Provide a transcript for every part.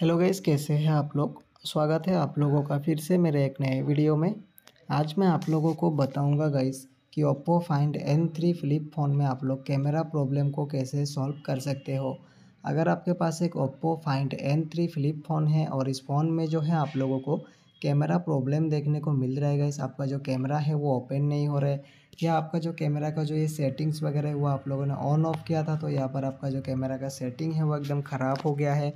hello guys कैसे हैं आप लोग स्वागत है आप लोगों का फिर से मेरे एक नए वीडियो में आज मैं आप लोगों को बताऊंगा गैस कि Oppo Find N three flip phone में आप लोग कैमरा प्रॉब्लम को कैसे सॉल्व कर सकते हो अगर आपके पास एक Oppo Find N three flip phone है और इस फ़ोन में जो है आप लोगों को कैमरा प्रॉब्लम देखने को मिल रहा है गैस आपका जो कैमरा है वो ओपन नहीं हो रहा है या आपका जो कैमरा का जो ये सेटिंग्स वगैरह है वो आप लोगों ने ऑन ऑफ किया था तो यहाँ पर आपका जो कैमरा का सेटिंग है वो एकदम ख़राब हो गया है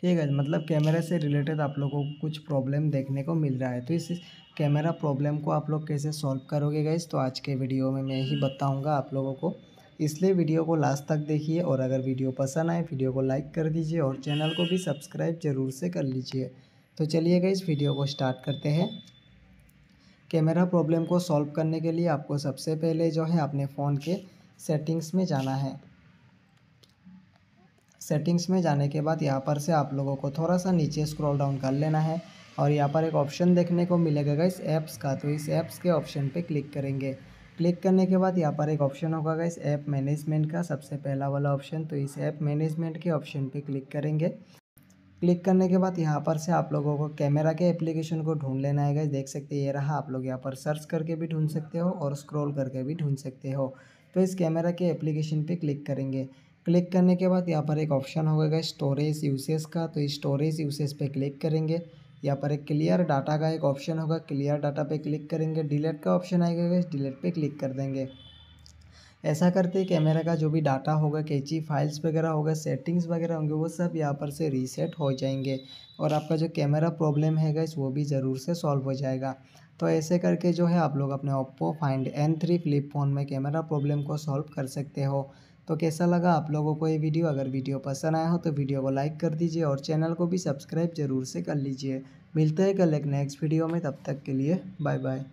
ठीक है मतलब कैमरा से रिलेटेड आप लोगों को कुछ प्रॉब्लम देखने को मिल रहा है तो इस कैमरा प्रॉब्लम को आप लोग कैसे सॉल्व करोगे गाइज तो आज के वीडियो में मैं ही बताऊँगा आप लोगों को इसलिए वीडियो को लास्ट तक देखिए और अगर वीडियो पसंद आए वीडियो को लाइक कर दीजिए और चैनल को भी सब्सक्राइब जरूर से कर लीजिए तो चलिए गई वीडियो को स्टार्ट करते हैं कैमरा प्रॉब्लम को सॉल्व करने के लिए आपको सबसे पहले जो है अपने फ़ोन के सेटिंग्स में जाना है सेटिंग्स में जाने के बाद यहाँ पर से आप लोगों को थोड़ा सा नीचे स्क्रॉल डाउन कर लेना है और यहाँ पर एक ऑप्शन देखने को मिलेगा इस ऐप्स का तो इस ऐप्स के ऑप्शन पे क्लिक करेंगे क्लिक करने के बाद यहाँ पर एक ऑप्शन होगा इस ऐप मैनेजमेंट का सबसे पहला वाला ऑप्शन तो इस ऐप मैनेजमेंट के ऑप्शन पर क्लिक करेंगे क्लिक करने के बाद यहाँ पर से आप लोगों को कैमरा के एप्लीकेशन को ढूंढ लेना है गए देख सकते हैं ये रहा आप लोग यहाँ पर सर्च करके भी ढूंढ सकते हो और स्क्रॉल करके भी ढूंढ सकते हो तो इस कैमरा के एप्लीकेशन पे क्लिक करेंगे क्लिक करने के बाद यहाँ पर एक ऑप्शन होगा स्टोरेज यूसेज का तो स्टोरेज यूसेज पे क्लिक करेंगे यहाँ पर एक क्लियर डाटा का एक ऑप्शन होगा क्लियर डाटा पे क्लिक करेंगे डिलीट का ऑप्शन आएगा डिलीट पे क्लिक कर देंगे ऐसा करते कैमरा का जो भी डाटा होगा कैची फाइल्स वगैरह होगा सेटिंग्स वगैरह होंगे वो सब यहाँ पर से रीसेट हो जाएंगे और आपका जो कैमरा प्रॉब्लम है गैस वो भी ज़रूर से सॉल्व हो जाएगा तो ऐसे करके जो है आप लोग अपने Oppo Find N three flip phone में कैमरा प्रॉब्लम को सॉल्व कर सकते हो तो कैसा लगा आप लोगों को ये वीडियो अगर वीडियो पसंद आया हो तो वीडियो को लाइक कर दीजिए और चैनल को भी सब्सक्राइब जरूर से कर लीजिए मिलते हैं कल एक नेक्स्ट वीडियो में तब तक के लिए बाय बाय